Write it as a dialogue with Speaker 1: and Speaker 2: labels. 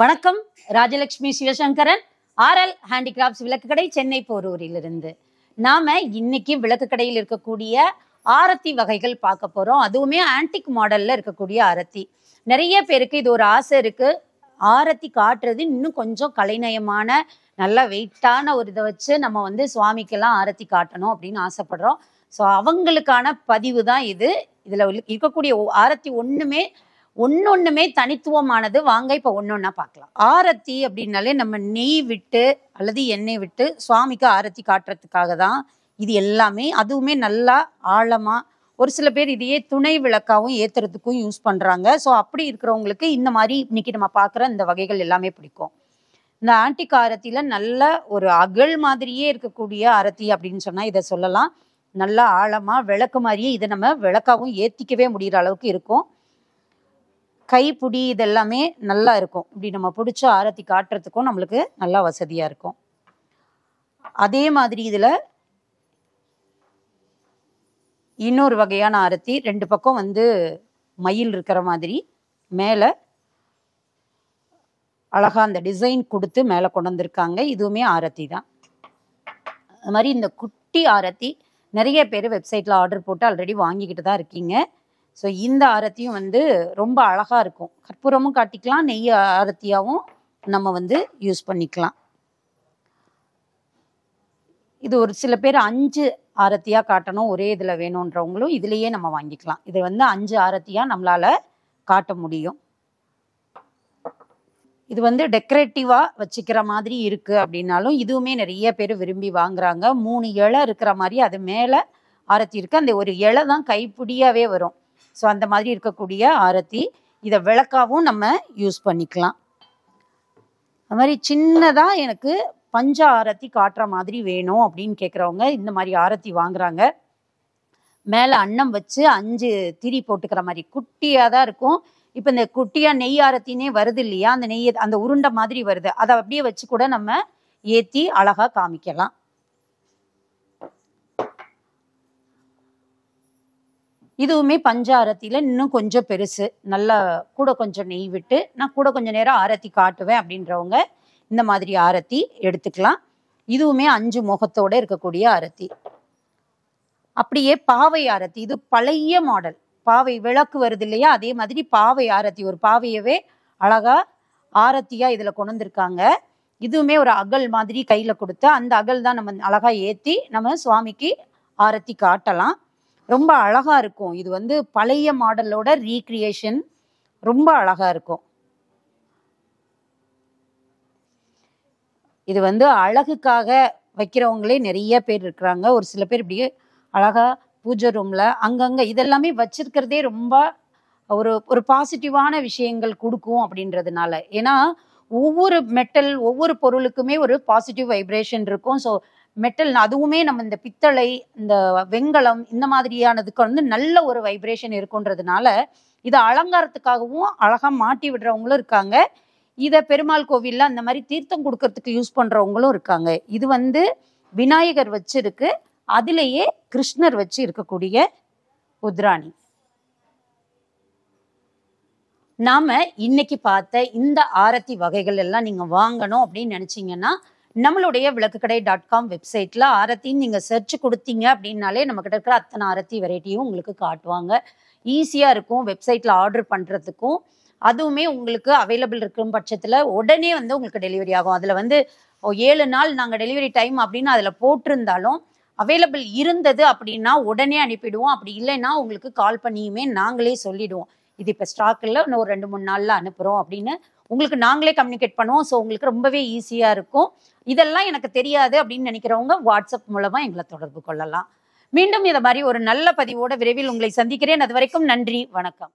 Speaker 1: வணக்கம் Rajalakshmi Sivasankaran RL handicrafts கடை சென்னை போரூரிலிருந்து நாம இன்னைக்கு கடையில் இருக்கக்கூடிய ஆரத்தி வகைகள் பார்க்க போறோம் அதுவுமே ஆன்டிக் மாடல்ல இருக்கக்கூடிய ஆரத்தி நிறைய பேருக்கு இது ஒரு ஆசை இருக்கு ஆரத்தி காட்டுறது இன்னும் கொஞ்சம் கலைநயமான நல்லா வெயிட்டான ஒரு இதை வச்சு நம்ம வந்து சுவாமிக்கெல்லாம் ஆரத்தி காட்டணும் அப்படின்னு ஆசைப்படுறோம் ஸோ அவங்களுக்கான பதிவு தான் இது இதில் இருக்கக்கூடிய ஆரத்தி ஒன்றுமே ஒன்னொண்ணுமே தனித்துவமானது வாங்க இப்போ ஒன்னொன்னா பார்க்கலாம் ஆரத்தி அப்படின்னாலே நம்ம நெய் விட்டு அல்லது எண்ணெய் விட்டு சுவாமிக்கு ஆரத்தி காட்டுறதுக்காக தான் இது எல்லாமே அதுவுமே நல்லா ஆழமாக ஒரு சில பேர் இதையே துணை விளக்காவும் ஏற்றுறதுக்கும் யூஸ் பண்ணுறாங்க ஸோ அப்படி இருக்கிறவங்களுக்கு இந்த மாதிரி இன்னைக்கு நம்ம பார்க்குற இந்த வகைகள் எல்லாமே பிடிக்கும் இந்த ஆன்டிக் ஆரத்தியில் நல்ல ஒரு அகல் மாதிரியே இருக்கக்கூடிய ஆரத்தி அப்படின்னு சொன்னால் இதை சொல்லலாம் நல்லா ஆழமாக விளக்கு மாதிரியே இதை நம்ம விளக்காவும் ஏற்றிக்கவே முடிகிற அளவுக்கு இருக்கும் கைப்பிடி இதெல்லாமே நல்லா இருக்கும் இப்படி நம்ம பிடிச்ச ஆரத்தி காட்டுறதுக்கும் நம்மளுக்கு நல்லா வசதியாக இருக்கும் அதே மாதிரி இதில் இன்னொரு வகையான ஆரத்தி ரெண்டு பக்கம் வந்து மயில் இருக்கிற மாதிரி மேலே அழகாக அந்த டிசைன் கொடுத்து மேலே கொண்டு வந்திருக்காங்க இதுவுமே ஆரத்தி தான் அது மாதிரி இந்த குட்டி ஆரத்தி நிறைய பேர் வெப்சைட்டில் ஆர்டர் போட்டு ஆல்ரெடி வாங்கிக்கிட்டு தான் இருக்கீங்க ஸோ இந்த ஆரத்தியும் வந்து ரொம்ப அழகாக இருக்கும் கற்பூரமும் காட்டிக்கலாம் நெய் ஆரத்தியாகவும் நம்ம வந்து யூஸ் பண்ணிக்கலாம் இது ஒரு சில பேர் அஞ்சு ஆரத்தியாக காட்டணும் ஒரே இதில் வேணுன்றவங்களும் இதுலேயே நம்ம வாங்கிக்கலாம் இது வந்து அஞ்சு ஆரத்தியாக நம்மளால் காட்ட முடியும் இது வந்து டெக்கரேட்டிவாக வச்சுக்கிற மாதிரி இருக்குது அப்படின்னாலும் இதுவுமே நிறைய பேர் விரும்பி வாங்குறாங்க மூணு இலை இருக்கிற மாதிரி அது மேலே ஆரத்தி இருக்குது அந்த ஒரு இலை தான் கைப்பிடியாகவே வரும் ஸோ அந்த மாதிரி இருக்கக்கூடிய ஆரத்தி இதை விளக்காகவும் நம்ம யூஸ் பண்ணிக்கலாம் அது மாதிரி சின்னதாக எனக்கு பஞ்ச ஆரத்தி காட்டுற மாதிரி வேணும் அப்படின்னு கேட்குறவங்க இந்த மாதிரி ஆரத்தி வாங்குறாங்க மேலே அன்னம் வச்சு அஞ்சு திரி போட்டுக்கிற மாதிரி குட்டியாக தான் இருக்கும் இப்போ இந்த குட்டியாக நெய் ஆரத்தினே வருது இல்லையா அந்த நெய் அந்த உருண்டை மாதிரி வருது அதை அப்படியே வச்சு கூட நம்ம ஏற்றி அழகாக காமிக்கலாம் இதுவுமே பஞ்ச ஆரத்தியில் இன்னும் கொஞ்சம் பெருசு நல்லா கூட கொஞ்சம் நெய் விட்டு நான் கூட கொஞ்சம் நேரம் ஆரத்தி காட்டுவேன் அப்படின்றவங்க இந்த மாதிரி ஆரத்தி எடுத்துக்கலாம் இதுவுமே அஞ்சு முகத்தோட இருக்கக்கூடிய ஆரத்தி அப்படியே பாவை ஆரத்தி இது பழைய மாடல் பாவை விளக்கு வருது இல்லையா அதே மாதிரி பாவை ஆரத்தி ஒரு பாவையவே அழகா ஆரத்தியா இதுல கொண்டு இதுவுமே ஒரு அகல் மாதிரி கையில கொடுத்து அந்த அகல் தான் நம்ம அழகா ஏத்தி நம்ம சுவாமிக்கு ஆரத்தி காட்டலாம் ரொம்ப அழகா இருக்கும் இது வந்து பழைய மாடலோட ரீக்ரியேஷன் ரொம்ப அழகா இருக்கும் இது வந்து அழகுக்காக வைக்கிறவங்களே நிறைய பேர் இருக்கிறாங்க ஒரு சில பேர் இப்படியே அழகா பூஜை ரூம்ல அங்கங்கே இதெல்லாமே வச்சிருக்கிறதே ரொம்ப ஒரு ஒரு பாசிட்டிவான விஷயங்கள் கொடுக்கும் அப்படின்றதுனால ஏன்னா ஒவ்வொரு மெட்டல் ஒவ்வொரு பொருளுக்குமே ஒரு பாசிட்டிவ் வைப்ரேஷன் இருக்கும் ஸோ மெட்டல் அதுவுமே நம்ம இந்த பித்தளை இந்த வெங்கலம் இந்த மாதிரியானதுக்கு வந்து நல்ல ஒரு வைப்ரேஷன் இருக்குன்றதுனால இதை அலங்காரத்துக்காகவும் அழகாக மாட்டி விடுறவங்களும் இருக்காங்க இதை பெருமாள் கோவிலில் அந்த மாதிரி தீர்த்தம் கொடுக்கறதுக்கு யூஸ் பண்ணுறவங்களும் இருக்காங்க இது வந்து விநாயகர் வச்சிருக்கு அதுலேயே கிருஷ்ணர் வச்சு இருக்கக்கூடிய உத்ராணி நாம இன்னைக்கு பார்த்த இந்த ஆரத்தி வகைகள் எல்லாம் நீங்கள் வாங்கணும் அப்படின்னு நினச்சிங்கன்னா நம்மளுடைய விளக்குக்கடை டாட் காம் வெப்சைட்டில் ஆரத்தின்னு நீங்கள் சர்ச் கொடுத்தீங்க அப்படின்னாலே நம்மக்கிட்ட இருக்கிற அத்தனை ஆரத்தி வெரைட்டியும் உங்களுக்கு காட்டுவாங்க ஈஸியாக இருக்கும் வெப்சைட்டில் ஆர்டர் பண்ணுறதுக்கும் அதுவுமே உங்களுக்கு அவைலபிள் இருக்கும் பட்சத்தில் உடனே வந்து உங்களுக்கு டெலிவரி ஆகும் அதில் வந்து ஏழு நாள் நாங்கள் டெலிவரி டைம் அப்படின்னு அதில் போட்டிருந்தாலும் அவைலபிள் இருந்தது அப்படின்னா உடனே அனுப்பிடுவோம் அப்படி இல்லைன்னா உங்களுக்கு கால் பண்ணியுமே நாங்களே சொல்லிடுவோம் இது இப்போ ஸ்டாக் இல்லை இன்னும் ஒரு ரெண்டு மூணு நாளில் அனுப்புகிறோம் அப்படின்னு உங்களுக்கு நாங்களே கம்யூனிகேட் பண்ணுவோம் ஸோ உங்களுக்கு ரொம்பவே ஈஸியாக இருக்கும் இதெல்லாம் எனக்கு தெரியாது அப்படின்னு நினைக்கிறவங்க வாட்ஸ்அப் மூலமாக எங்களை தொடர்பு கொள்ளலாம் மீண்டும் இதை மாதிரி ஒரு நல்ல பதிவோட விரைவில் உங்களை சந்திக்கிறேன் அது வரைக்கும் நன்றி வணக்கம்